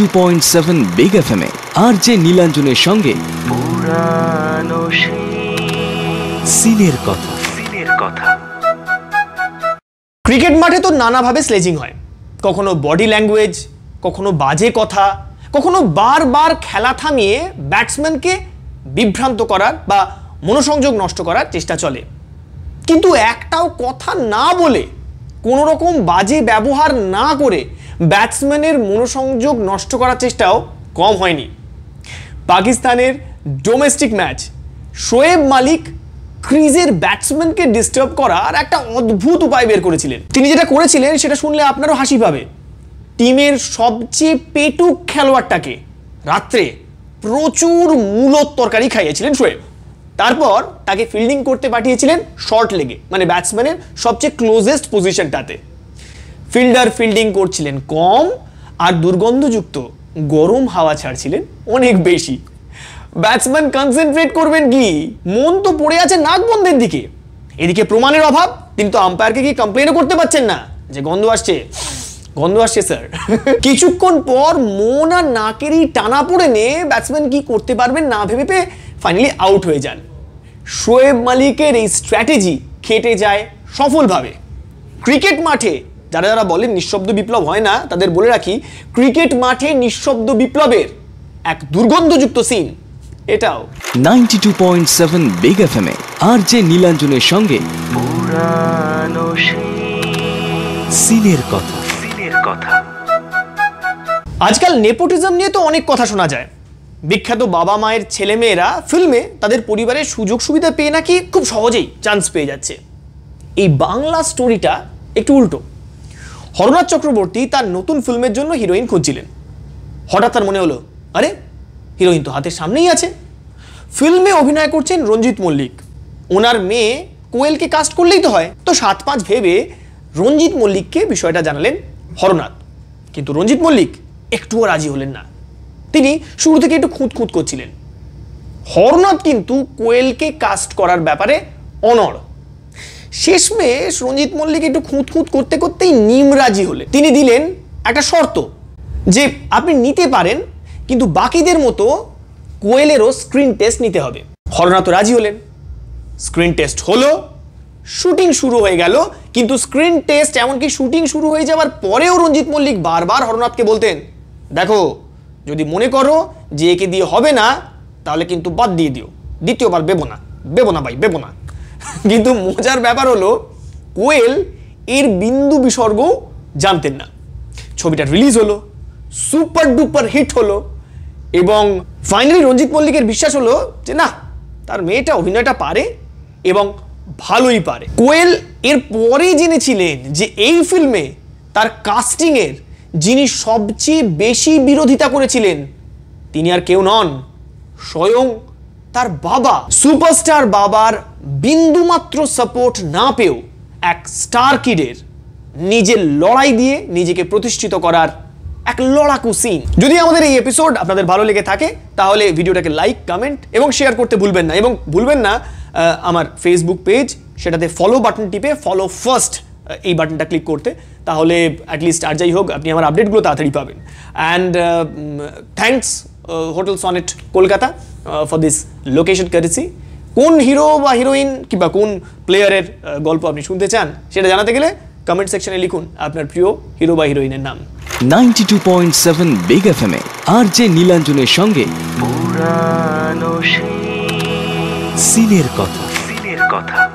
two point seven big আর নীলাঞ্জনের সঙ্গে কথা কথা ক্রিকেট মাঠে তো নানাভাবে স্লেজিং হয় কখনো বডি ল্যাঙ্গুয়েজ কখনো বাজে কথা কখনো বারবার খেলা থামিয়ে ব্যাটসম্যানকে বিভ্রান্ত করার বা মনোসংযোগ নষ্ট করার চেষ্টা চলে কিন্তু একটাও কথা না বলে কোনো রকম বাজে ব্যবহার না করে ব্যাটসম্যানের মনোসংযোগ নষ্ট করার চেষ্টাও কম হয়নি পাকিস্তানের ডোমেস্টিক ম্যাচ শোয়েব মালিক ক্রিজের ব্যাটসম্যানকে ডিস্টার্ব করার একটা অদ্ভুত উপায় বের করেছিলেন তিনি যেটা করেছিলেন সেটা শুনলে আপনারও হাসি পাবে টিমের সবচেয়ে পেটুক খেলোয়াড়টাকে রাত্রে প্রচুর মূলত তরকারি খাইয়েছিলেন শোয়েব তারপর তাকে ফিল্ডিং করতে পাঠিয়েছিলেন শর্ট লেগে মানে ব্যাটসম্যানের সবচেয়ে ক্লোজেস্ট পজিশনটাতে ফিল্ডার ফিল্ডিং করছিলেন কম আর দুর্গন্ধযুক্ত গরম হাওয়া ছাড়ছিলেন অনেক বেশি ব্যাটসম্যান কনসেন্ট্রেট করবেন কি মন তো পড়ে আছে নাকবন্ধের দিকে এদিকে প্রমাণের অভাব তিনি তো আম্পায়ারকে কি কমপ্লেনও করতে পারছেন না যে গন্ধ আসছে গন্ধ আসছে স্যার কিছুক্ষণ পর মন আর নাকেরই টানা পড়ে নে ব্যাটসম্যান কি করতে পারবেন না ভেবে পেয়ে ফাইনালি আউট হয়ে যান শোয়েব মালিকের এই স্ট্র্যাটেজি খেটে যায় সফলভাবে ক্রিকেট মাঠে যারা যারা বলেন নিঃশব্দ বিপ্লব হয় না তাদের বলে রাখি ক্রিকেট মাঠে নিঃশব্দ বিপ্লবের এক দুর্গন্ধযুক্ত সিন এটাও ninety two point seven big F M এ আর যে নীলাঞ্জনের সঙ্গে সিনের কথা সিনের কথা আজকাল নেপোটিজম নিয়ে তো অনেক কথা শোনা যায় বিখ্যাত বাবা মায়ের ছেলেমেয়েরা ফিল্মে তাদের পরিবারের সুযোগ সুবিধা পেয়ে নাকি খুব সহজেই চান্স পেয়ে যাচ্ছে এই বাংলা স্টোরিটা একটু উল্টো হরনাথ চক্রবর্তী তার নতুন ফিল্মের জন্য হিরোইন খুঁজছিলেন হঠাৎ তার মনে হলো আরে হিরোইন তো হাতের সামনেই আছে ফিল্মে অভিনয় করছেন রঞ্জিত মল্লিক ওনার মেয়ে কোয়েলকে কাস্ট করলেই তো হয় তো সাত পাঁচ ভেবে রঞ্জিত মল্লিককে বিষয়টা জানালেন হরনাথ কিন্তু রঞ্জিত মল্লিক একটুও রাজি হলেন না তিনি শুরু থেকে একটু খুঁত খুঁত করছিলেন হরনাথ কিন্তু কোয়েলকে কাস্ট করার ব্যাপারে অনড় শেষমেশ রঞ্জিত মল্লিক একটু খুঁত খুঁত করতে করতেই নিমরাজি হলে তিনি দিলেন একটা শর্ত যে আপনি নিতে পারেন কিন্তু বাকিদের মতো কোয়েলেরও স্ক্রিন টেস্ট নিতে হবে হলনাথ রাজি হলেন স্ক্রিন টেস্ট হলো শুটিং শুরু হয়ে গেল কিন্তু স্ক্রিন টেস্ট এমনকি শুটিং শুরু হয়ে যাওয়ার পরেও রঞ্জিত মল্লিক বারবার হরনাথকে বলতেন দেখো যদি মনে করো যে একে দিয়ে হবে না তাহলে কিন্তু বাদ দিয়ে দিও দ্বিতীয়বার বেবো না বেবো না ভাই বেবো না কিন্তু মজার ব্যাপার হলো কোয়েল এর বিন্দু বিসর্গ জানতেন না ছবিটা রিলিজ হলো সুপার ডুপার হিট হলো এবং ফাইনালি রঞ্জিত মল্লিকের বিশ্বাস হলো যে না তার মেয়েটা অভিনয়টা পারে এবং ভালোই পারে কোয়েল এর পরে জেনেছিলেন যে এই ফিল্মে তার কাস্টিংয়ের যিনি সবচেয়ে বেশি বিরোধিতা করেছিলেন তিনি আর কেউ নন স্বয়ং তার বাবা সুপারস্টার বাবার বিন্দুমাত্র সাপোর্ট না পেয়েও এক স্টার কিডের নিজের লড়াই দিয়ে নিজেকে প্রতিষ্ঠিত করার এক লড়াকু সিন যদি আমাদের এই এপিসোড আপনাদের ভালো লেগে থাকে তাহলে ভিডিওটাকে লাইক কমেন্ট এবং শেয়ার করতে ভুলবেন না এবং ভুলবেন না আমার ফেসবুক পেজ সেটাতে ফলো বাটন টিপে ফলো ফার্স্ট এই বাটনটা ক্লিক করতে তাহলে অ্যাটলিস্ট আর যাই হোক আপনি আমার আপডেটগুলো তাড়াতাড়ি পাবেন and thanks hotel Sonnet Kolkata for this location currency কোন হিরো বা হিরোইন কিংবা কোন প্লেয়ারের uh, গল্প আপনি শুনতে চান সেটা জানাতে গেলে কমেন্ট সেকশনে লিখুন আপনার প্রিয় হিরো বা হিরোইনের নাম ninety two point seven big F M এ আর যে নীলাঞ্জনের সঙ্গে সিনের কথা সিনের কথা